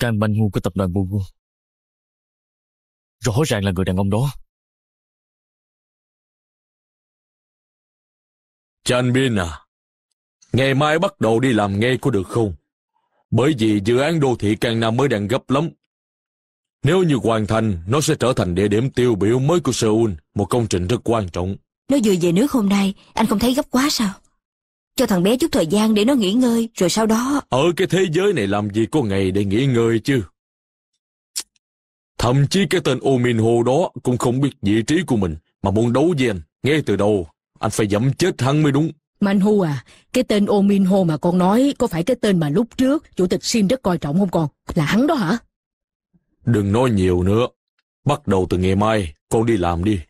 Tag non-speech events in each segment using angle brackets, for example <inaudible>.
Trang Banh Ngu của tập đoàn Google. Rõ ràng là người đàn ông đó. Chan Bin à, ngày mai bắt đầu đi làm ngay có được không? Bởi vì dự án đô thị Càng Nam mới đang gấp lắm. Nếu như hoàn thành, nó sẽ trở thành địa điểm tiêu biểu mới của Seoul, một công trình rất quan trọng. Nó vừa về nước hôm nay, anh không thấy gấp quá sao? Cho thằng bé chút thời gian để nó nghỉ ngơi, rồi sau đó... Ở cái thế giới này làm gì có ngày để nghỉ ngơi chứ? Thậm chí cái tên Ominho đó cũng không biết vị trí của mình, mà muốn đấu với anh, ngay từ đầu, anh phải dẫm chết hắn mới đúng. Manhu à, cái tên Ominho mà con nói có phải cái tên mà lúc trước chủ tịch Sim rất coi trọng không con? Là hắn đó hả? Đừng nói nhiều nữa. Bắt đầu từ ngày mai, con đi làm đi.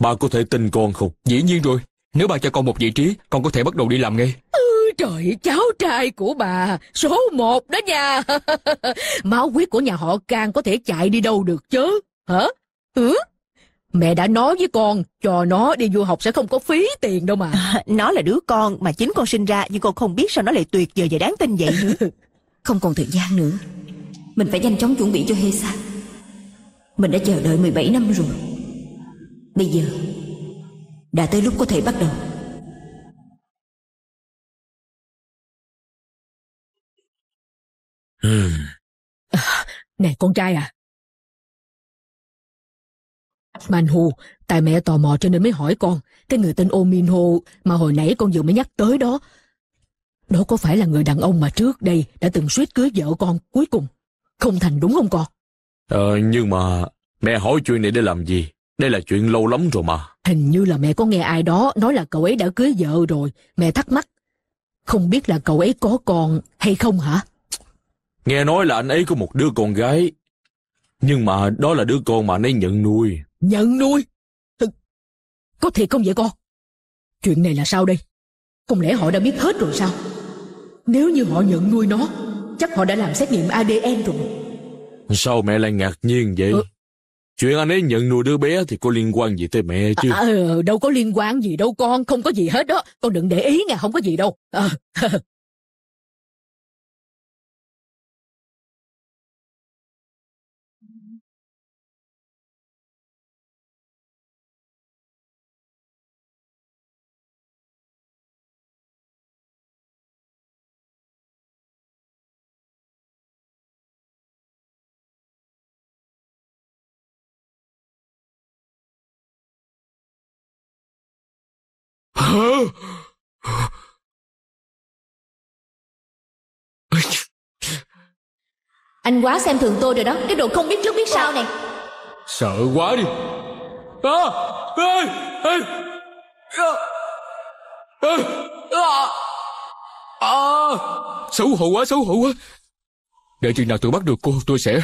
ba có thể tin con không? Dĩ nhiên rồi. Nếu bà cho con một vị trí, con có thể bắt đầu đi làm ngay. Ừ, trời, cháu trai của bà, số một đó nha. <laughs> Máu huyết của nhà họ càng có thể chạy đi đâu được chứ? Hả? Ừ? Mẹ đã nói với con, cho nó đi du học sẽ không có phí tiền đâu mà. À, nó là đứa con mà chính con sinh ra, nhưng con không biết sao nó lại tuyệt vời và đáng tin vậy nữa. <laughs> không còn thời gian nữa. Mình phải nhanh chóng chuẩn bị cho Sa. Mình đã chờ đợi 17 năm rồi. Bây giờ đã tới lúc có thể bắt đầu ừ. à, Này con trai à Mà anh Tại mẹ tò mò cho nên mới hỏi con Cái người tên Omino Mà hồi nãy con vừa mới nhắc tới đó Đó có phải là người đàn ông mà trước đây Đã từng suýt cưới vợ con cuối cùng Không thành đúng không con Ờ nhưng mà Mẹ hỏi chuyện này để làm gì đây là chuyện lâu lắm rồi mà. Hình như là mẹ có nghe ai đó nói là cậu ấy đã cưới vợ rồi. Mẹ thắc mắc. Không biết là cậu ấy có con hay không hả? Nghe nói là anh ấy có một đứa con gái. Nhưng mà đó là đứa con mà anh ấy nhận nuôi. Nhận nuôi? Có thiệt không vậy con? Chuyện này là sao đây? Không lẽ họ đã biết hết rồi sao? Nếu như họ nhận nuôi nó, chắc họ đã làm xét nghiệm ADN rồi. Sao mẹ lại ngạc nhiên vậy? Ờ, Chuyện anh ấy nhận nuôi đứa bé thì có liên quan gì tới mẹ chứ? À, ờ, đâu có liên quan gì đâu con, không có gì hết đó. Con đừng để ý nè, không có gì đâu. À, <laughs> Anh quá xem thường tôi rồi đó Cái đồ không biết trước biết sau này Sợ quá đi à, ê, ê, ê, à, à, Xấu hổ quá xấu hổ quá Để chừng nào tôi bắt được cô tôi sẽ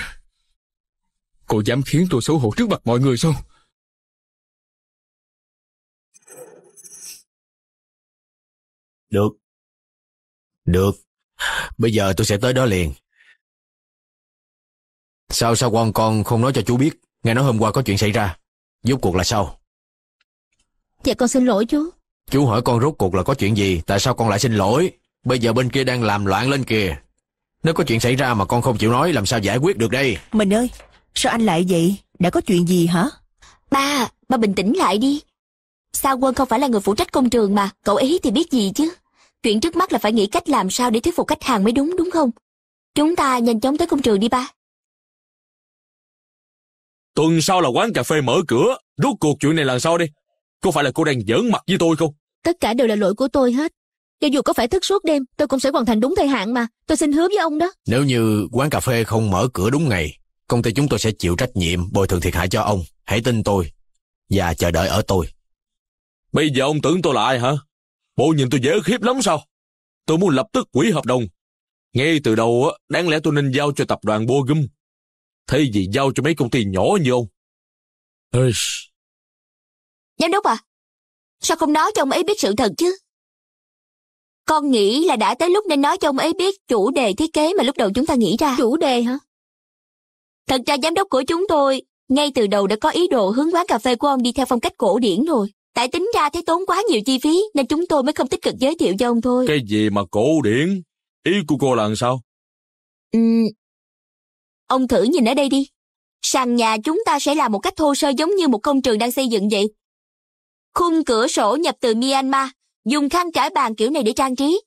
Cô dám khiến tôi xấu hổ trước mặt mọi người sao Được. Được. Bây giờ tôi sẽ tới đó liền. Sao sao quan con không nói cho chú biết, nghe nói hôm qua có chuyện xảy ra. Rốt cuộc là sao? Dạ con xin lỗi chú. Chú hỏi con rốt cuộc là có chuyện gì, tại sao con lại xin lỗi? Bây giờ bên kia đang làm loạn lên kìa. Nếu có chuyện xảy ra mà con không chịu nói, làm sao giải quyết được đây? Mình ơi, sao anh lại vậy? Đã có chuyện gì hả? Ba, ba bình tĩnh lại đi. Sao quân không phải là người phụ trách công trường mà, cậu ấy thì biết gì chứ? chuyện trước mắt là phải nghĩ cách làm sao để thuyết phục khách hàng mới đúng đúng không? Chúng ta nhanh chóng tới công trường đi ba. Tuần sau là quán cà phê mở cửa, rút cuộc chuyện này lần sau đi. Có phải là cô đang giỡn mặt với tôi không? Tất cả đều là lỗi của tôi hết. Cho dù có phải thức suốt đêm, tôi cũng sẽ hoàn thành đúng thời hạn mà. Tôi xin hứa với ông đó. Nếu như quán cà phê không mở cửa đúng ngày, công ty chúng tôi sẽ chịu trách nhiệm bồi thường thiệt hại cho ông. Hãy tin tôi và chờ đợi ở tôi. Bây giờ ông tưởng tôi là ai hả? Bộ nhìn tôi dễ khiếp lắm sao? Tôi muốn lập tức quỷ hợp đồng. Ngay từ đầu, á, đáng lẽ tôi nên giao cho tập đoàn Bogum. thay vì giao cho mấy công ty nhỏ như ông? Eish. Giám đốc à, sao không nói cho ông ấy biết sự thật chứ? Con nghĩ là đã tới lúc nên nói cho ông ấy biết chủ đề thiết kế mà lúc đầu chúng ta nghĩ ra. Chủ đề hả? Thật ra giám đốc của chúng tôi ngay từ đầu đã có ý đồ hướng quán cà phê của ông đi theo phong cách cổ điển rồi. Tại tính ra thấy tốn quá nhiều chi phí nên chúng tôi mới không tích cực giới thiệu cho ông thôi. Cái gì mà cổ điển? Ý của cô là sao? Ừ. Ông thử nhìn ở đây đi. Sàn nhà chúng ta sẽ làm một cách thô sơ giống như một công trường đang xây dựng vậy. Khung cửa sổ nhập từ Myanmar, dùng khăn trải bàn kiểu này để trang trí.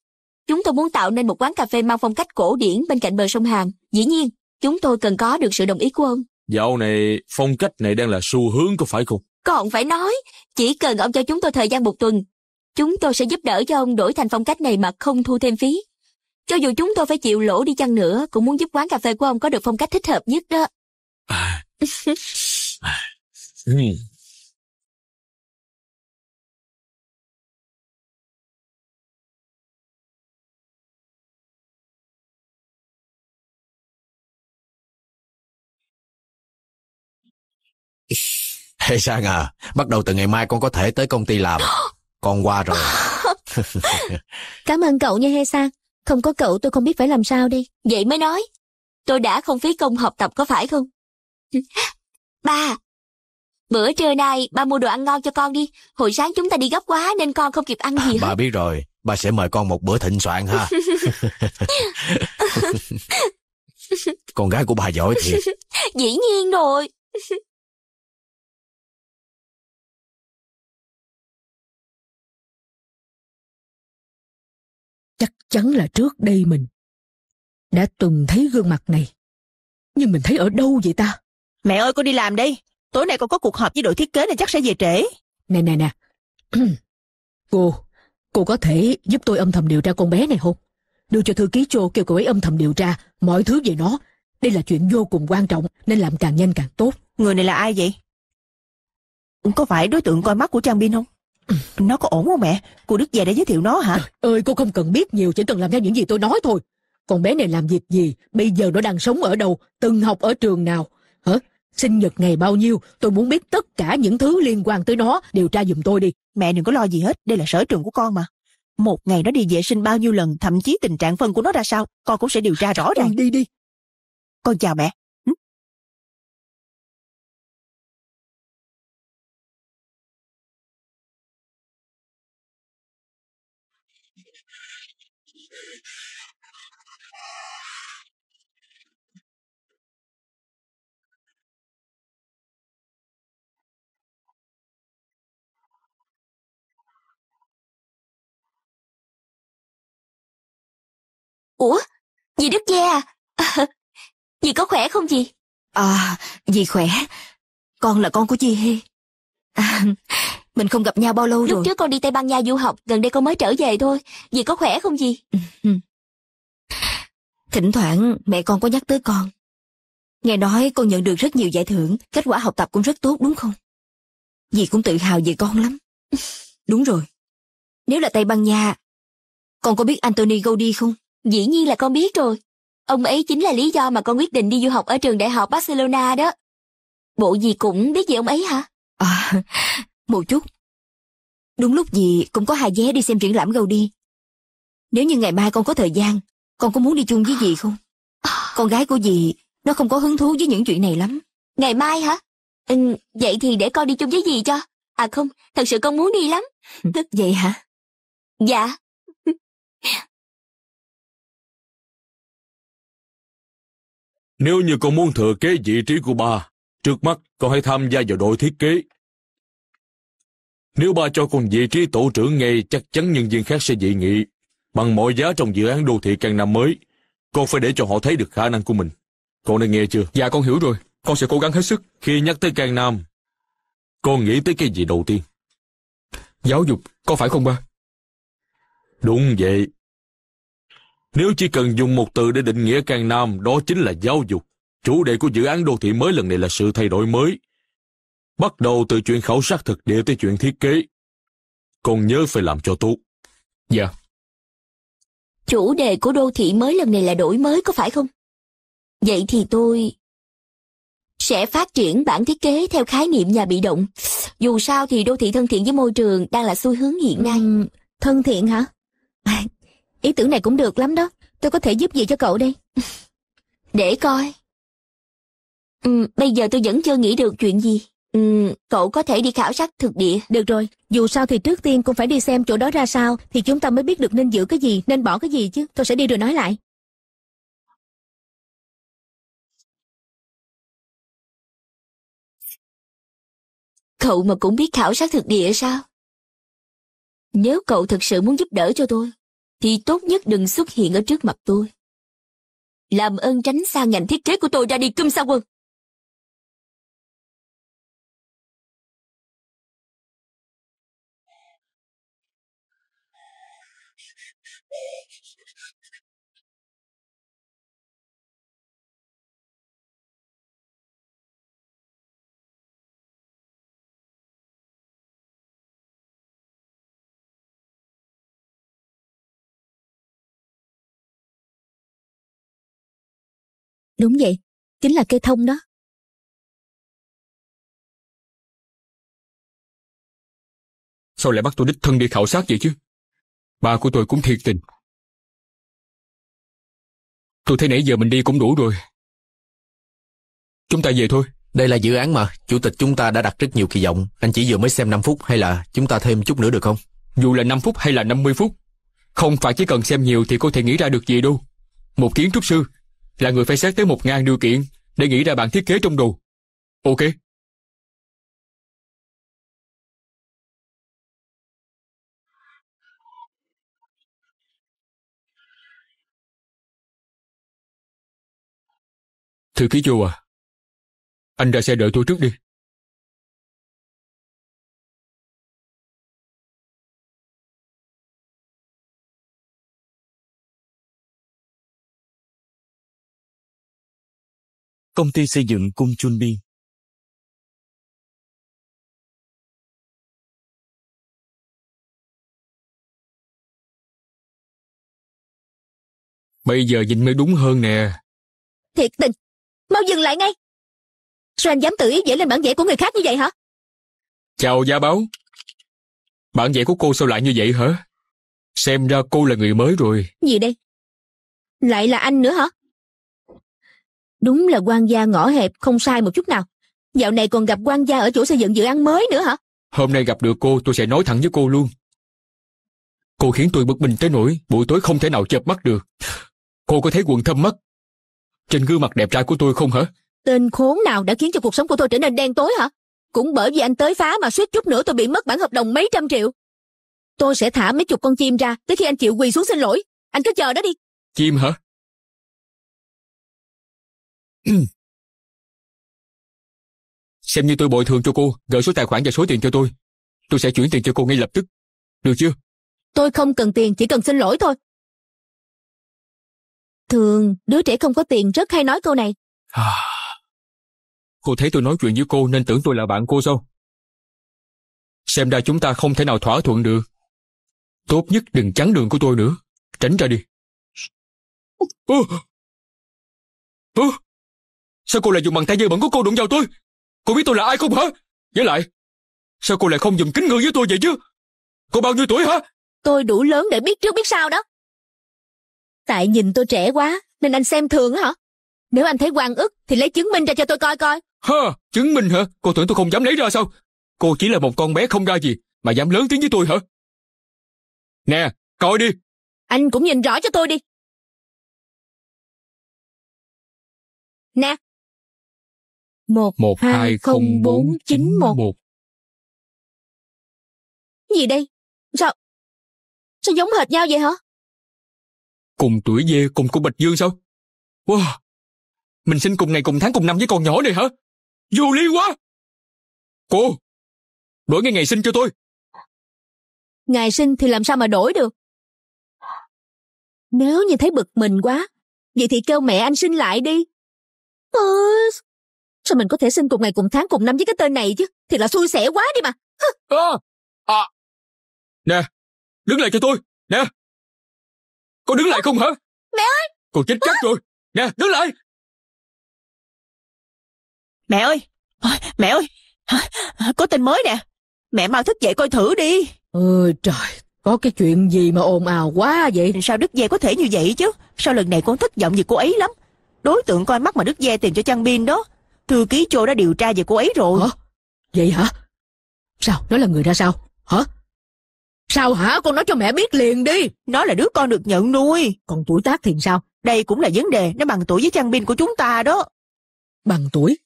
Chúng tôi muốn tạo nên một quán cà phê mang phong cách cổ điển bên cạnh bờ sông Hàn. Dĩ nhiên, chúng tôi cần có được sự đồng ý của ông. Dạo này, phong cách này đang là xu hướng có phải không? Còn phải nói, chỉ cần ông cho chúng tôi thời gian một tuần, chúng tôi sẽ giúp đỡ cho ông đổi thành phong cách này mà không thu thêm phí. Cho dù chúng tôi phải chịu lỗ đi chăng nữa, cũng muốn giúp quán cà phê của ông có được phong cách thích hợp nhất đó. À. <laughs> à. Ừ. Ê Sang à, bắt đầu từ ngày mai con có thể tới công ty làm. Con qua rồi. <laughs> Cảm ơn cậu nha He Sang. Không có cậu tôi không biết phải làm sao đi. Vậy mới nói. Tôi đã không phí công học tập có phải không? <laughs> Ba, bữa trưa nay ba mua đồ ăn ngon cho con đi. Hồi sáng chúng ta đi gấp quá nên con không kịp ăn gì hết. Ba biết rồi, ba sẽ mời con một bữa thịnh soạn ha. <laughs> con gái của bà giỏi thiệt. Dĩ nhiên rồi. chắn là trước đây mình đã từng thấy gương mặt này. Nhưng mình thấy ở đâu vậy ta? Mẹ ơi con đi làm đi Tối nay con có cuộc họp với đội thiết kế nên chắc sẽ về trễ. Nè nè nè. <clears throat> cô, cô có thể giúp tôi âm thầm điều tra con bé này không? Đưa cho thư ký Chô kêu cậu ấy âm thầm điều tra mọi thứ về nó. Đây là chuyện vô cùng quan trọng nên làm càng nhanh càng tốt. Người này là ai vậy? Có phải đối tượng coi mắt của Trang Bin không? <clears throat> Nó có ổn không mẹ? Cô Đức về để giới thiệu nó hả? Trời ơi, cô không cần biết nhiều, chỉ cần làm theo những gì tôi nói thôi. Con bé này làm việc gì, bây giờ nó đang sống ở đâu, từng học ở trường nào. Hả? Sinh nhật ngày bao nhiêu, tôi muốn biết tất cả những thứ liên quan tới nó, điều tra giùm tôi đi. Mẹ đừng có lo gì hết, đây là sở trường của con mà. Một ngày nó đi vệ sinh bao nhiêu lần, thậm chí tình trạng phân của nó ra sao, con cũng sẽ điều tra rõ ràng. Ừ, đi đi. Con chào mẹ. Ủa, dì Đức Gia à? <laughs> dì có khỏe không dì? À, dì khỏe. Con là con của dì Hê. À, mình không gặp nhau bao lâu Lúc rồi. Lúc trước con đi Tây Ban Nha du học, gần đây con mới trở về thôi. Dì có khỏe không dì? Ừ. Thỉnh thoảng mẹ con có nhắc tới con. Nghe nói con nhận được rất nhiều giải thưởng, kết quả học tập cũng rất tốt đúng không? Dì cũng tự hào về con lắm. <laughs> Đúng rồi. Nếu là Tây Ban Nha, con có biết Anthony Goldie không? Dĩ nhiên là con biết rồi. Ông ấy chính là lý do mà con quyết định đi du học ở trường đại học Barcelona đó. Bộ gì cũng biết về ông ấy hả? À, <laughs> một chút. Đúng lúc gì cũng có hai vé đi xem triển lãm đi. Nếu như ngày mai con có thời gian, con có muốn đi chung với dì không? Con gái của dì, nó không có hứng thú với những chuyện này lắm. Ngày mai hả? Ừ, vậy thì để con đi chung với dì cho. À không, thật sự con muốn đi lắm. Tức <laughs> vậy hả? Dạ. Nếu như con muốn thừa kế vị trí của ba, trước mắt con hãy tham gia vào đội thiết kế. Nếu ba cho con vị trí tổ trưởng ngay, chắc chắn nhân viên khác sẽ dị nghị. Bằng mọi giá trong dự án đô thị càng năm mới, con phải để cho họ thấy được khả năng của mình. Con đã nghe chưa? Dạ con hiểu rồi, con sẽ cố gắng hết sức. Khi nhắc tới Càng Nam, con nghĩ tới cái gì đầu tiên? Giáo dục, có phải không ba? Đúng vậy, nếu chỉ cần dùng một từ để định nghĩa Càng Nam, đó chính là giáo dục. Chủ đề của dự án đô thị mới lần này là sự thay đổi mới. Bắt đầu từ chuyện khảo sát thực địa tới chuyện thiết kế. Còn nhớ phải làm cho tốt. Dạ. Yeah. Chủ đề của đô thị mới lần này là đổi mới có phải không? Vậy thì tôi sẽ phát triển bản thiết kế theo khái niệm nhà bị động. Dù sao thì đô thị thân thiện với môi trường đang là xu hướng hiện nay. Ừ, thân thiện hả? Ý tưởng này cũng được lắm đó. Tôi có thể giúp gì cho cậu đây? <laughs> Để coi. Ừ, bây giờ tôi vẫn chưa nghĩ được chuyện gì. Ừ, cậu có thể đi khảo sát thực địa. Được rồi, dù sao thì trước tiên cũng phải đi xem chỗ đó ra sao thì chúng ta mới biết được nên giữ cái gì, nên bỏ cái gì chứ. Tôi sẽ đi rồi nói lại. Cậu mà cũng biết khảo sát thực địa sao? Nếu cậu thực sự muốn giúp đỡ cho tôi, thì tốt nhất đừng xuất hiện ở trước mặt tôi. Làm ơn tránh xa ngành thiết kế của tôi ra đi cơm xa quân. Đúng vậy, chính là cây thông đó. Sao lại bắt tôi đích thân đi khảo sát vậy chứ? Bà của tôi cũng thiệt tình. Tôi thấy nãy giờ mình đi cũng đủ rồi. Chúng ta về thôi. Đây là dự án mà, chủ tịch chúng ta đã đặt rất nhiều kỳ vọng. Anh chỉ vừa mới xem 5 phút hay là chúng ta thêm chút nữa được không? Dù là 5 phút hay là 50 phút, không phải chỉ cần xem nhiều thì có thể nghĩ ra được gì đâu. Một kiến trúc sư là người phải xét tới một ngàn điều kiện để nghĩ ra bản thiết kế trong đồ. Ok. Thư ký vô à, anh ra xe đợi tôi trước đi. công ty xây dựng Cung Chun Bi. Bây giờ nhìn mới đúng hơn nè. Thiệt tình, mau dừng lại ngay. Sao anh dám tự ý vẽ lên bản vẽ của người khác như vậy hả? Chào gia báo. Bản vẽ của cô sao lại như vậy hả? Xem ra cô là người mới rồi. Gì đây? Lại là anh nữa hả? đúng là quan gia ngõ hẹp không sai một chút nào dạo này còn gặp quan gia ở chỗ xây dựng dự án mới nữa hả hôm nay gặp được cô tôi sẽ nói thẳng với cô luôn cô khiến tôi bực mình tới nỗi buổi tối không thể nào chợp mắt được cô có thấy quần thâm mắt trên gương mặt đẹp trai của tôi không hả tên khốn nào đã khiến cho cuộc sống của tôi trở nên đen tối hả cũng bởi vì anh tới phá mà suýt chút nữa tôi bị mất bản hợp đồng mấy trăm triệu tôi sẽ thả mấy chục con chim ra tới khi anh chịu quỳ xuống xin lỗi anh cứ chờ đó đi chim hả <clears throat> Xem như tôi bồi thường cho cô, gửi số tài khoản và số tiền cho tôi. Tôi sẽ chuyển tiền cho cô ngay lập tức. Được chưa? Tôi không cần tiền, chỉ cần xin lỗi thôi. Thường, đứa trẻ không có tiền rất hay nói câu này. À, cô thấy tôi nói chuyện với cô nên tưởng tôi là bạn cô sao? Xem ra chúng ta không thể nào thỏa thuận được. Tốt nhất đừng chắn đường của tôi nữa. Tránh ra đi. Ơ! Ơ! Sao cô lại dùng bàn tay dơ bẩn của cô đụng vào tôi Cô biết tôi là ai không hả Với lại Sao cô lại không dùng kính ngưỡng với tôi vậy chứ Cô bao nhiêu tuổi hả Tôi đủ lớn để biết trước biết sau đó Tại nhìn tôi trẻ quá Nên anh xem thường hả Nếu anh thấy quan ức Thì lấy chứng minh ra cho tôi coi coi hơ, chứng minh hả Cô tưởng tôi không dám lấy ra sao Cô chỉ là một con bé không ra gì Mà dám lớn tiếng với tôi hả Nè coi đi Anh cũng nhìn rõ cho tôi đi Nè một, một hai không bốn chín một. một Gì đây? Sao? Sao giống hệt nhau vậy hả? Cùng tuổi dê cùng của Bạch Dương sao? Wow! Mình sinh cùng ngày cùng tháng cùng năm với con nhỏ này hả? Vô lý quá! Cô! Đổi ngay ngày sinh cho tôi! Ngày sinh thì làm sao mà đổi được? Nếu như thấy bực mình quá, vậy thì kêu mẹ anh sinh lại đi. Ừ, Sao mình có thể sinh cùng ngày cùng tháng cùng năm với cái tên này chứ? Thì là xui xẻ quá đi mà. Hứ. À, à. Nè, đứng lại cho tôi. Nè. Con đứng lại không hả? Mẹ ơi. Con chết chắc rồi. Nè, đứng lại. Mẹ ơi. Mẹ ơi. Có tin mới nè. Mẹ mau thức dậy coi thử đi. Ôi trời, có cái chuyện gì mà ồn ào quá vậy? Sao Đức Dê có thể như vậy chứ? Sao lần này con thất vọng vì cô ấy lắm? Đối tượng coi mắt mà Đức Dê tìm cho Trang Bin đó. Thư ký Chô đã điều tra về cô ấy rồi. Hả? Vậy hả? Sao? Nó là người ra sao? Hả? Sao hả? Con nói cho mẹ biết liền đi. Nó là đứa con được nhận nuôi. Còn tuổi tác thì sao? Đây cũng là vấn đề. Nó bằng tuổi với Trang binh của chúng ta đó. Bằng tuổi?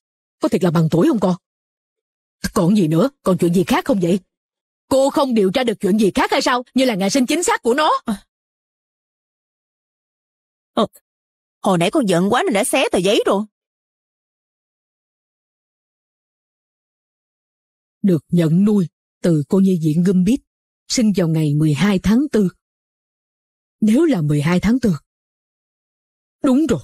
Có thiệt là bằng tuổi không con? Còn gì nữa? Còn chuyện gì khác không vậy? Cô không điều tra được chuyện gì khác hay sao? Như là ngày sinh chính xác của nó. À. Ờ, hồi nãy con giận quá nên đã xé tờ giấy rồi. được nhận nuôi từ cô nhi viện Gumbit, sinh vào ngày 12 tháng 4. Nếu là 12 tháng 4. Đúng rồi.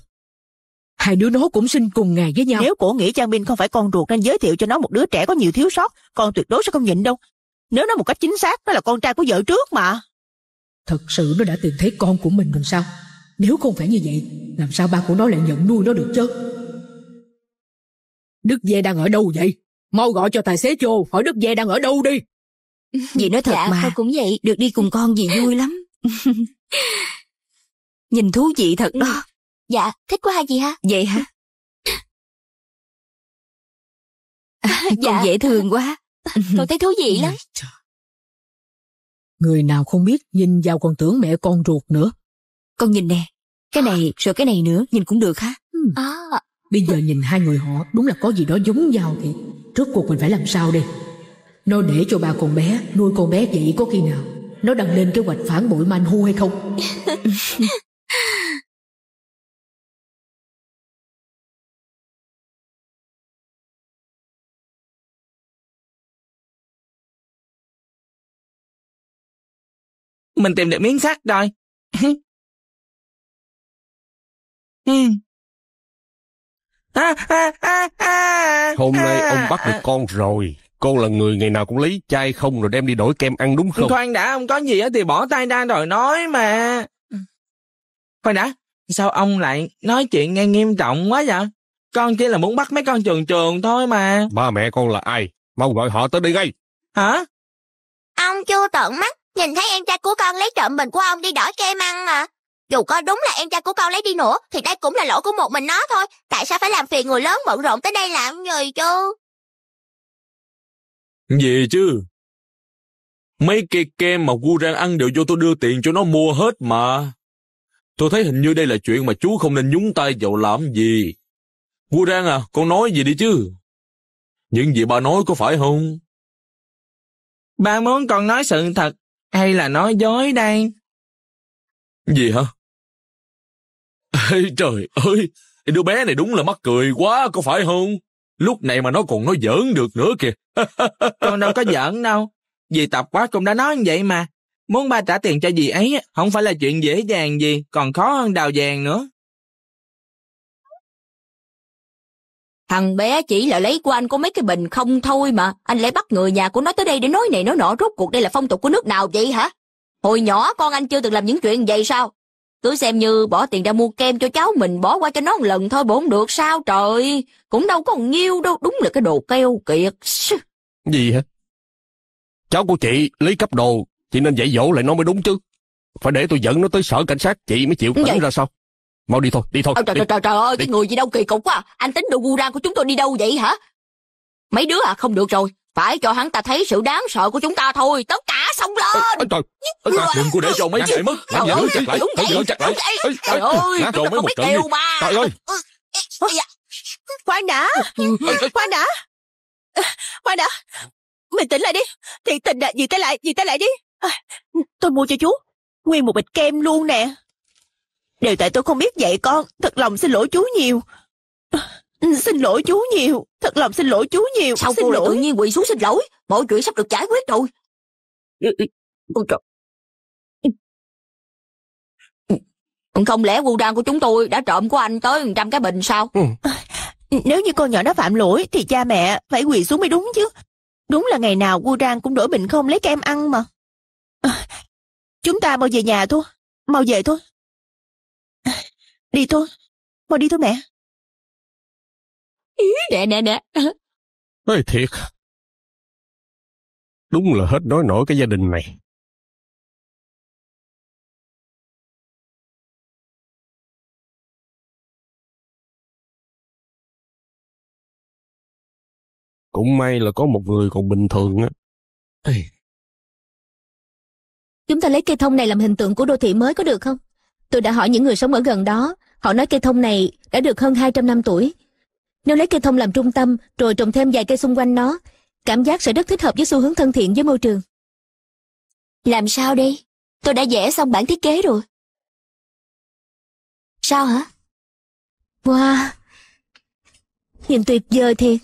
Hai đứa nó cũng sinh cùng ngày với nhau. Nếu cổ nghĩ Trang Minh không phải con ruột nên giới thiệu cho nó một đứa trẻ có nhiều thiếu sót, con tuyệt đối sẽ không nhịn đâu. Nếu nó một cách chính xác, nó là con trai của vợ trước mà. Thật sự nó đã tìm thấy con của mình làm sao? Nếu không phải như vậy, làm sao ba của nó lại nhận nuôi nó được chứ? Đức Dê đang ở đâu vậy? mau gọi cho tài xế vô hỏi đức dê đang ở đâu đi dì nói thật dạ, mà con cũng vậy được đi cùng con dì vui lắm <laughs> nhìn thú vị thật đó ừ. dạ thích quá ha dì ha vậy hả à, <laughs> con dạ. dễ thương quá <laughs> con thấy thú vị lắm người nào không biết nhìn vào còn tưởng mẹ con ruột nữa con nhìn nè cái này rồi cái này nữa nhìn cũng được ha ừ. à. bây giờ nhìn hai người họ đúng là có gì đó giống nhau thiệt Rốt cuộc mình phải làm sao đây Nó để cho bà con bé Nuôi con bé vậy có khi nào Nó đang lên kế hoạch phản bội man hu hay không <laughs> Mình tìm được miếng sắt rồi <laughs> ừ. Hôm nay à, à, ông à. bắt được con rồi. Con là người ngày nào cũng lấy chai không rồi đem đi đổi kem ăn đúng không? Khoan đã, ông có gì thì bỏ tay ra rồi nói mà. Ừ. Khoan đã, sao ông lại nói chuyện nghe nghiêm trọng quá vậy? Con chỉ là muốn bắt mấy con trường trường thôi mà. Ba mẹ con là ai? Mau gọi họ tới đây ngay. Hả? Ông chưa tận mắt, nhìn thấy em trai của con lấy trộm bình của ông đi đổi kem ăn mà? dù có đúng là em trai của con lấy đi nữa thì đây cũng là lỗi của một mình nó thôi tại sao phải làm phiền người lớn bận rộn tới đây làm gì chứ gì chứ mấy cây kem mà cu rang ăn đều do tôi đưa tiền cho nó mua hết mà tôi thấy hình như đây là chuyện mà chú không nên nhúng tay vào làm gì cu rang à con nói gì đi chứ những gì bà nói có phải không ba muốn con nói sự thật hay là nói dối đây gì hả trời ơi, đứa bé này đúng là mắc cười quá, có phải không? Lúc này mà nó còn nói giỡn được nữa kìa. <laughs> con đâu có giỡn đâu. Dì tập quá cũng đã nói như vậy mà. Muốn ba trả tiền cho dì ấy không phải là chuyện dễ dàng gì, còn khó hơn đào vàng nữa. Thằng bé chỉ là lấy của anh có mấy cái bình không thôi mà. Anh lại bắt người nhà của nó tới đây để nói này nói nọ. Rốt cuộc đây là phong tục của nước nào vậy hả? Hồi nhỏ con anh chưa từng làm những chuyện vậy sao? Tôi xem như bỏ tiền ra mua kem cho cháu mình bỏ qua cho nó một lần thôi bổn được sao trời. Cũng đâu có nhiêu đâu, đúng là cái đồ keo kiệt. Gì hả? Cháu của chị lấy cấp đồ, chị nên dạy dỗ lại nó mới đúng chứ. Phải để tôi dẫn nó tới sở cảnh sát, chị mới chịu tỉnh ra sao? Mau đi thôi, đi thôi. Ô, trời, đi. trời, trời, ơi, đi. cái người gì đâu kỳ cục quá. Anh tính đồ ra của chúng tôi đi đâu vậy hả? Mấy đứa à, không được rồi. Phải cho hắn ta thấy sự đáng sợ của chúng ta thôi, tất cả xong lên trời đừng có để cho mấy chạy mất làm gì nữa chặt lại tự gì chặt lại trời ơi rồi mấy một trận trời ơi khoan đã ừ, ừ, ừ. khoan đã khoan đã mình tỉnh lại đi thiệt tình là gì tay lại gì tay lại đi tôi mua cho chú nguyên một bịch kem luôn nè đều tại tôi không biết dạy con thật lòng xin lỗi chú nhiều xin lỗi chú nhiều thật lòng xin lỗi chú nhiều sao xin cô lại tự nhiên quỳ xuống xin lỗi mọi chuyện sắp được giải quyết rồi Ôi trời. Không lẽ Wudan của chúng tôi đã trộm của anh tới trăm cái bình sao? Ừ. Ờ, nếu như con nhỏ đó phạm lỗi thì cha mẹ phải quỳ xuống mới đúng chứ. Đúng là ngày nào Wudan cũng đổi bình không lấy cho em ăn mà. Ờ, chúng ta mau về nhà thôi. Mau về thôi. Ờ, đi thôi. Mau đi thôi mẹ. Nè nè nè. Ê thiệt. Đúng là hết nói nổi cái gia đình này. Cũng may là có một người còn bình thường á. Chúng ta lấy cây thông này làm hình tượng của đô thị mới có được không? Tôi đã hỏi những người sống ở gần đó, họ nói cây thông này đã được hơn 200 năm tuổi. Nếu lấy cây thông làm trung tâm rồi trồng thêm vài cây xung quanh nó cảm giác sẽ rất thích hợp với xu hướng thân thiện với môi trường làm sao đây tôi đã vẽ xong bản thiết kế rồi sao hả wow nhìn tuyệt vời thiệt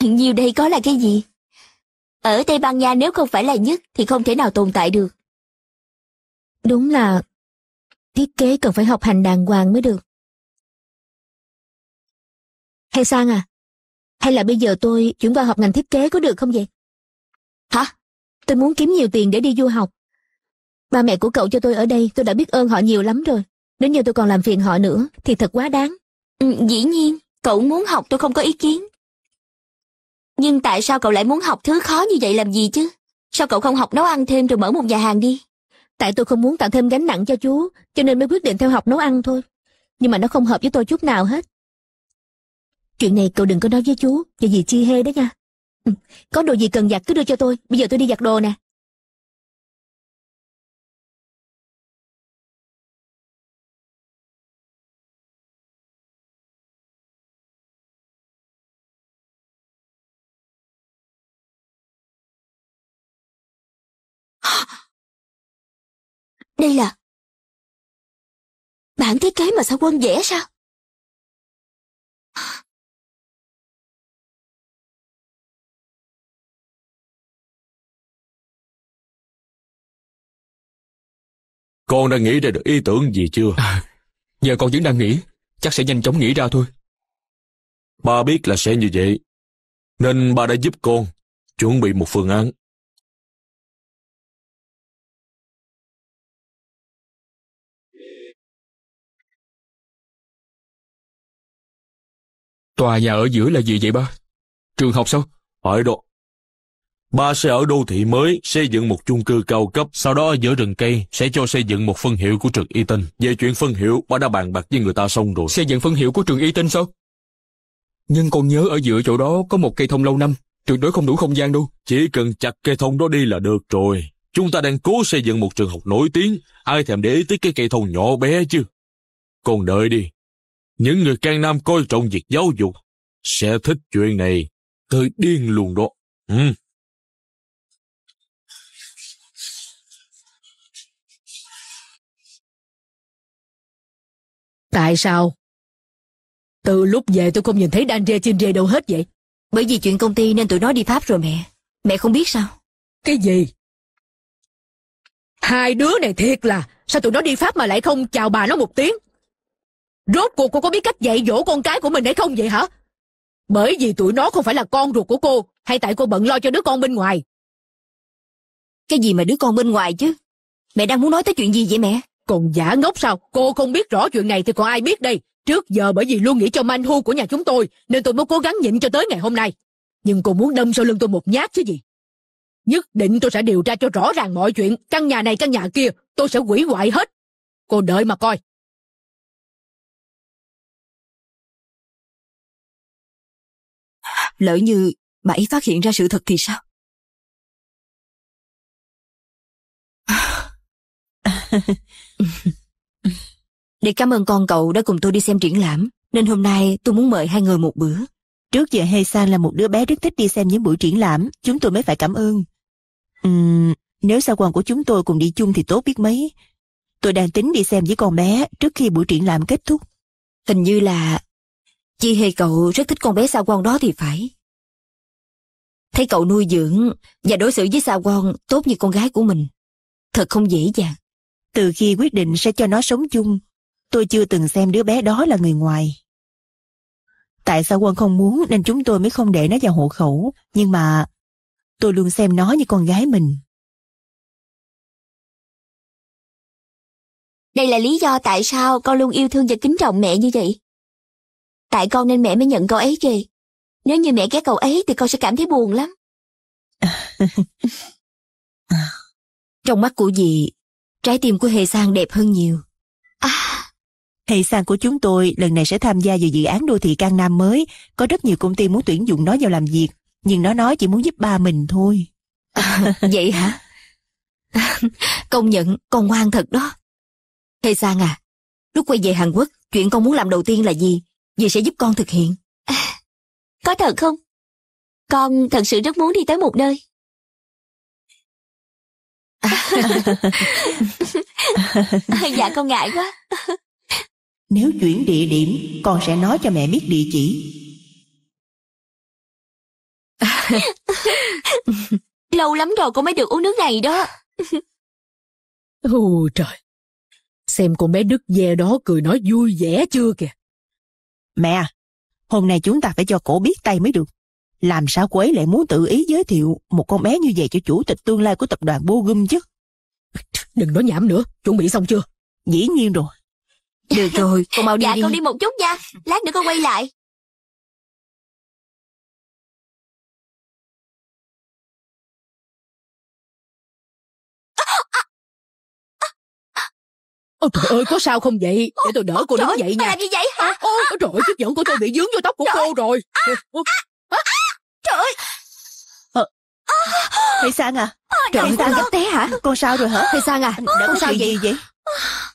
nhiều đây có là cái gì ở tây ban nha nếu không phải là nhất thì không thể nào tồn tại được đúng là thiết kế cần phải học hành đàng hoàng mới được hay sang à hay là bây giờ tôi chuyển qua học ngành thiết kế có được không vậy? Hả? Tôi muốn kiếm nhiều tiền để đi du học. Ba mẹ của cậu cho tôi ở đây, tôi đã biết ơn họ nhiều lắm rồi. Nếu như tôi còn làm phiền họ nữa, thì thật quá đáng. Ừ, dĩ nhiên, cậu muốn học tôi không có ý kiến. Nhưng tại sao cậu lại muốn học thứ khó như vậy làm gì chứ? Sao cậu không học nấu ăn thêm rồi mở một nhà hàng đi? Tại tôi không muốn tạo thêm gánh nặng cho chú, cho nên mới quyết định theo học nấu ăn thôi. Nhưng mà nó không hợp với tôi chút nào hết. Chuyện này cậu đừng có nói với chú Và dì Chi Hê đó nha ừ, Có đồ gì cần giặt cứ đưa cho tôi Bây giờ tôi đi giặt đồ nè <gasps> Đây là... bản thiết kế mà sao quân vẽ sao? Con đã nghĩ ra được ý tưởng gì chưa? À, giờ con vẫn đang nghĩ, chắc sẽ nhanh chóng nghĩ ra thôi. Ba biết là sẽ như vậy, nên ba đã giúp con chuẩn bị một phương án. Tòa nhà ở giữa là gì vậy ba? Trường học sao? ở đó, Ba sẽ ở đô thị mới, xây dựng một chung cư cao cấp, sau đó ở giữa rừng cây sẽ cho xây dựng một phân hiệu của trường Y Tinh. Về chuyện phân hiệu, ba đã bàn bạc với người ta xong rồi. Xây dựng phân hiệu của trường Y Tinh sao? Nhưng con nhớ ở giữa chỗ đó có một cây thông lâu năm, tuyệt đối không đủ không gian đâu. Chỉ cần chặt cây thông đó đi là được rồi. Chúng ta đang cố xây dựng một trường học nổi tiếng, ai thèm để ý tới cái cây thông nhỏ bé chứ. Còn đợi đi. Những người Can Nam coi trọng việc giáo dục sẽ thích chuyện này tôi điên luôn đó. Ừ. Tại sao? Từ lúc về tôi không nhìn thấy Đan-rê Chin-rê đâu hết vậy. Bởi vì chuyện công ty nên tụi nó đi Pháp rồi mẹ. Mẹ không biết sao? Cái gì? Hai đứa này thiệt là, sao tụi nó đi Pháp mà lại không chào bà nó một tiếng? Rốt cuộc cô có biết cách dạy dỗ con cái của mình hay không vậy hả? Bởi vì tụi nó không phải là con ruột của cô, hay tại cô bận lo cho đứa con bên ngoài. Cái gì mà đứa con bên ngoài chứ? Mẹ đang muốn nói tới chuyện gì vậy mẹ? Còn giả ngốc sao? Cô không biết rõ chuyện này thì còn ai biết đây? Trước giờ bởi vì luôn nghĩ cho manh hu của nhà chúng tôi, nên tôi mới cố gắng nhịn cho tới ngày hôm nay. Nhưng cô muốn đâm sau lưng tôi một nhát chứ gì? Nhất định tôi sẽ điều tra cho rõ ràng mọi chuyện, căn nhà này căn nhà kia, tôi sẽ hủy hoại hết. Cô đợi mà coi. Lỡ như bà ấy phát hiện ra sự thật thì sao? Để cảm ơn con cậu đã cùng tôi đi xem triển lãm, nên hôm nay tôi muốn mời hai người một bữa. Trước giờ hay San là một đứa bé rất thích đi xem những buổi triển lãm, chúng tôi mới phải cảm ơn. Uhm, nếu sao quan của chúng tôi cùng đi chung thì tốt biết mấy. Tôi đang tính đi xem với con bé trước khi buổi triển lãm kết thúc. Hình như là chị Hê cậu rất thích con bé sao quan đó thì phải. Thấy cậu nuôi dưỡng và đối xử với sao quan tốt như con gái của mình, thật không dễ dàng. Từ khi quyết định sẽ cho nó sống chung, tôi chưa từng xem đứa bé đó là người ngoài. Tại sao quân không muốn nên chúng tôi mới không để nó vào hộ khẩu, nhưng mà tôi luôn xem nó như con gái mình. Đây là lý do tại sao con luôn yêu thương và kính trọng mẹ như vậy. Tại con nên mẹ mới nhận cậu ấy về. Nếu như mẹ ghét cậu ấy thì con sẽ cảm thấy buồn lắm. <laughs> Trong mắt của dì Trái tim của Hề Sang đẹp hơn nhiều. À! Hề Sang của chúng tôi lần này sẽ tham gia vào dự án đô thị Can Nam mới. Có rất nhiều công ty muốn tuyển dụng nó vào làm việc. Nhưng nó nói chỉ muốn giúp ba mình thôi. À, vậy hả? <laughs> Công nhận, con ngoan thật đó. Hề Sang à, lúc quay về Hàn Quốc, chuyện con muốn làm đầu tiên là gì? Dì sẽ giúp con thực hiện. À, có thật không? Con thật sự rất muốn đi tới một nơi <laughs> dạ con ngại quá Nếu chuyển địa điểm Con sẽ nói cho mẹ biết địa chỉ <laughs> Lâu lắm rồi con mới được uống nước này đó Ồ trời Xem con bé đứt dê đó cười nói vui vẻ chưa kìa Mẹ à, Hôm nay chúng ta phải cho cổ biết tay mới được làm sao cô ấy lại muốn tự ý giới thiệu một con bé như vậy cho chủ tịch tương lai của tập đoàn Bô Gum chứ? Đừng nói nhảm nữa, chuẩn bị xong chưa? Dĩ nhiên rồi. Được dạ, rồi, dạ, con mau đi Dạ, đi. con đi một chút nha, lát nữa con quay lại. Ôi trời ơi, có sao không vậy? Để tôi đỡ cô đứng dậy nha. Làm gì vậy hả? Ôi trời ơi, chiếc nhẫn của tôi bị dướng vô tóc của cô rồi. À, à, à. Trời ơi ờ. À! Thầy Sang à, à Trời ơi dạ, Sang dạ. té hả ừ. Con sao rồi hả Thầy Sang à Đã ờ, có sao gì, vậy à.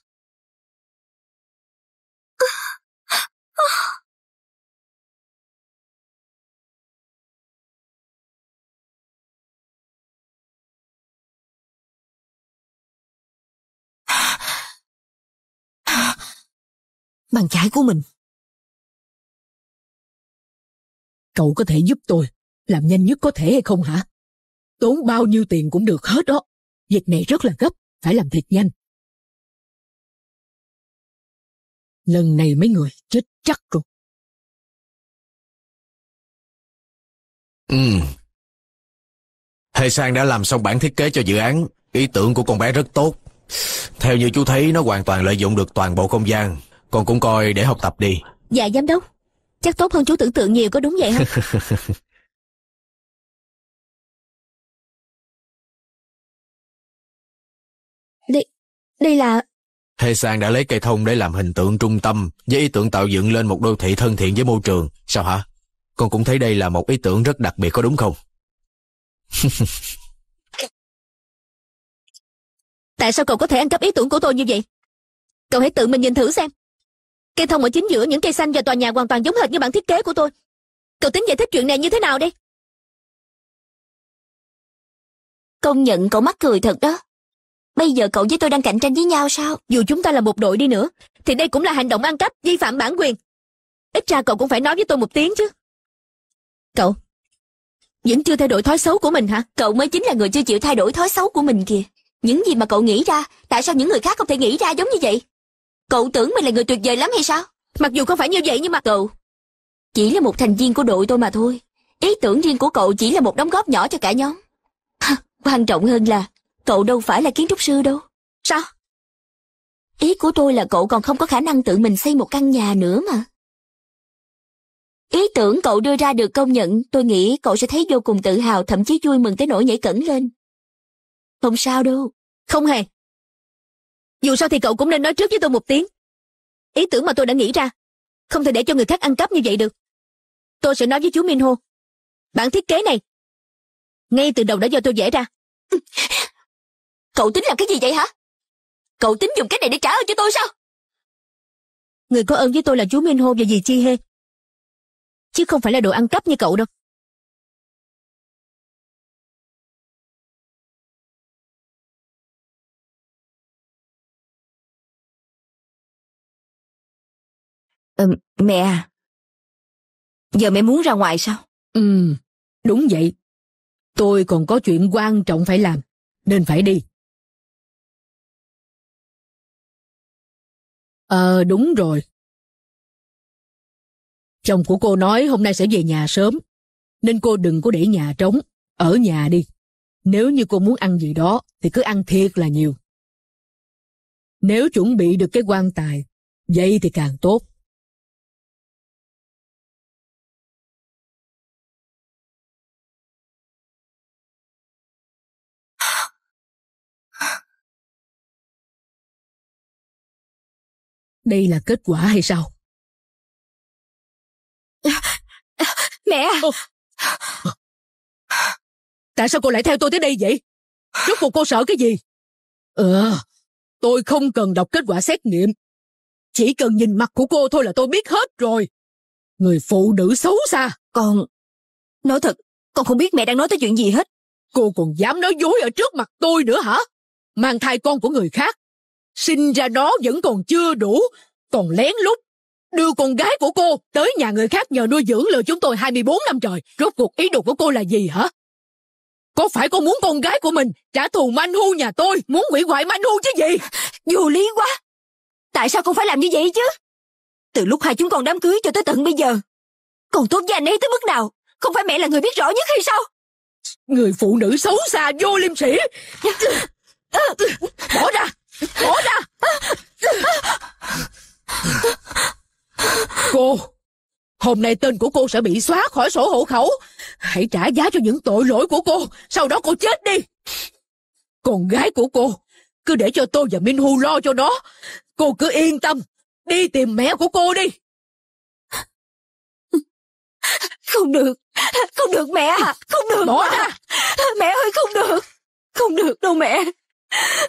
Bàn trái của mình Cậu có thể giúp tôi làm nhanh nhất có thể hay không hả? Tốn bao nhiêu tiền cũng được hết đó. Việc này rất là gấp, phải làm thiệt nhanh. Lần này mấy người chết chắc rồi. Ừ. Thầy Sang đã làm xong bản thiết kế cho dự án. Ý tưởng của con bé rất tốt. Theo như chú thấy, nó hoàn toàn lợi dụng được toàn bộ không gian. Con cũng coi để học tập đi. Dạ, giám đốc. Chắc tốt hơn chú tưởng tượng nhiều có đúng vậy không? <laughs> Đây là... Hê Sang đã lấy cây thông để làm hình tượng trung tâm với ý tưởng tạo dựng lên một đô thị thân thiện với môi trường. Sao hả? Con cũng thấy đây là một ý tưởng rất đặc biệt có đúng không? <laughs> Tại sao cậu có thể ăn cắp ý tưởng của tôi như vậy? Cậu hãy tự mình nhìn thử xem. Cây thông ở chính giữa những cây xanh và tòa nhà hoàn toàn giống hệt như bản thiết kế của tôi. Cậu tính giải thích chuyện này như thế nào đi? Công nhận cậu mắc cười thật đó. Bây giờ cậu với tôi đang cạnh tranh với nhau sao? Dù chúng ta là một đội đi nữa, thì đây cũng là hành động ăn cắp, vi phạm bản quyền. Ít ra cậu cũng phải nói với tôi một tiếng chứ. Cậu, vẫn chưa thay đổi thói xấu của mình hả? Cậu mới chính là người chưa chịu thay đổi thói xấu của mình kìa. Những gì mà cậu nghĩ ra, tại sao những người khác không thể nghĩ ra giống như vậy? Cậu tưởng mình là người tuyệt vời lắm hay sao? Mặc dù không phải như vậy nhưng mà cậu chỉ là một thành viên của đội tôi mà thôi. Ý tưởng riêng của cậu chỉ là một đóng góp nhỏ cho cả nhóm. quan trọng hơn là cậu đâu phải là kiến trúc sư đâu. Sao? Ý của tôi là cậu còn không có khả năng tự mình xây một căn nhà nữa mà. Ý tưởng cậu đưa ra được công nhận, tôi nghĩ cậu sẽ thấy vô cùng tự hào, thậm chí vui mừng tới nỗi nhảy cẩn lên. Không sao đâu. Không hề. Dù sao thì cậu cũng nên nói trước với tôi một tiếng. Ý tưởng mà tôi đã nghĩ ra. Không thể để cho người khác ăn cắp như vậy được. Tôi sẽ nói với chú Minh Hô. Bản thiết kế này, ngay từ đầu đã do tôi vẽ ra. <laughs> Cậu tính làm cái gì vậy hả? Cậu tính dùng cái này để trả ơn cho tôi sao? Người có ơn với tôi là chú Minh Hô và dì Chi Hê. Chứ không phải là đồ ăn cắp như cậu đâu. Ừ, mẹ à, giờ mẹ muốn ra ngoài sao? Ừ, đúng vậy. Tôi còn có chuyện quan trọng phải làm, nên phải đi. Ờ, đúng rồi. Chồng của cô nói hôm nay sẽ về nhà sớm, nên cô đừng có để nhà trống, ở nhà đi. Nếu như cô muốn ăn gì đó, thì cứ ăn thiệt là nhiều. Nếu chuẩn bị được cái quan tài, vậy thì càng tốt. Đây là kết quả hay sao? Mẹ! Ô. Tại sao cô lại theo tôi tới đây vậy? Rốt cuộc cô sợ cái gì? Ờ, tôi không cần đọc kết quả xét nghiệm. Chỉ cần nhìn mặt của cô thôi là tôi biết hết rồi. Người phụ nữ xấu xa. Con, nói thật, con không biết mẹ đang nói tới chuyện gì hết. Cô còn dám nói dối ở trước mặt tôi nữa hả? Mang thai con của người khác, sinh ra nó vẫn còn chưa đủ, còn lén lút đưa con gái của cô tới nhà người khác nhờ nuôi dưỡng lừa chúng tôi 24 năm trời. Rốt cuộc ý đồ của cô là gì hả? Có phải cô muốn con gái của mình trả thù manh hu nhà tôi, muốn hủy hoại manh hu chứ gì? Vô lý quá. Tại sao con phải làm như vậy chứ? Từ lúc hai chúng con đám cưới cho tới tận bây giờ, còn tốt với anh ấy tới mức nào? Không phải mẹ là người biết rõ nhất hay sao? Người phụ nữ xấu xa vô liêm sỉ. Dạ. Bỏ ra, Bỏ ra Cô Hôm nay tên của cô sẽ bị xóa khỏi sổ hộ khẩu Hãy trả giá cho những tội lỗi của cô Sau đó cô chết đi Con gái của cô Cứ để cho tôi và Minh Hu lo cho nó Cô cứ yên tâm Đi tìm mẹ của cô đi Không được Không được mẹ Không được Bỏ mà. ra Mẹ ơi không được Không được đâu mẹ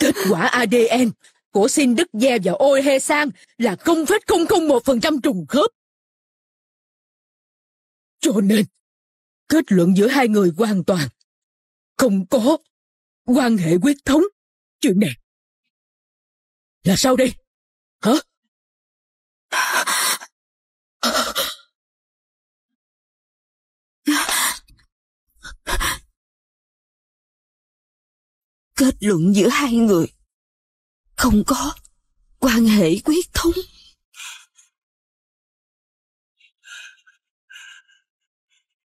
Kết quả ADN của Sin Đức Ye và Ôi He Sang là 0,001% trùng khớp. Cho nên, kết luận giữa hai người hoàn toàn không có quan hệ huyết thống. Chuyện này là sao đây? Hả? kết luận giữa hai người không có quan hệ quyết thống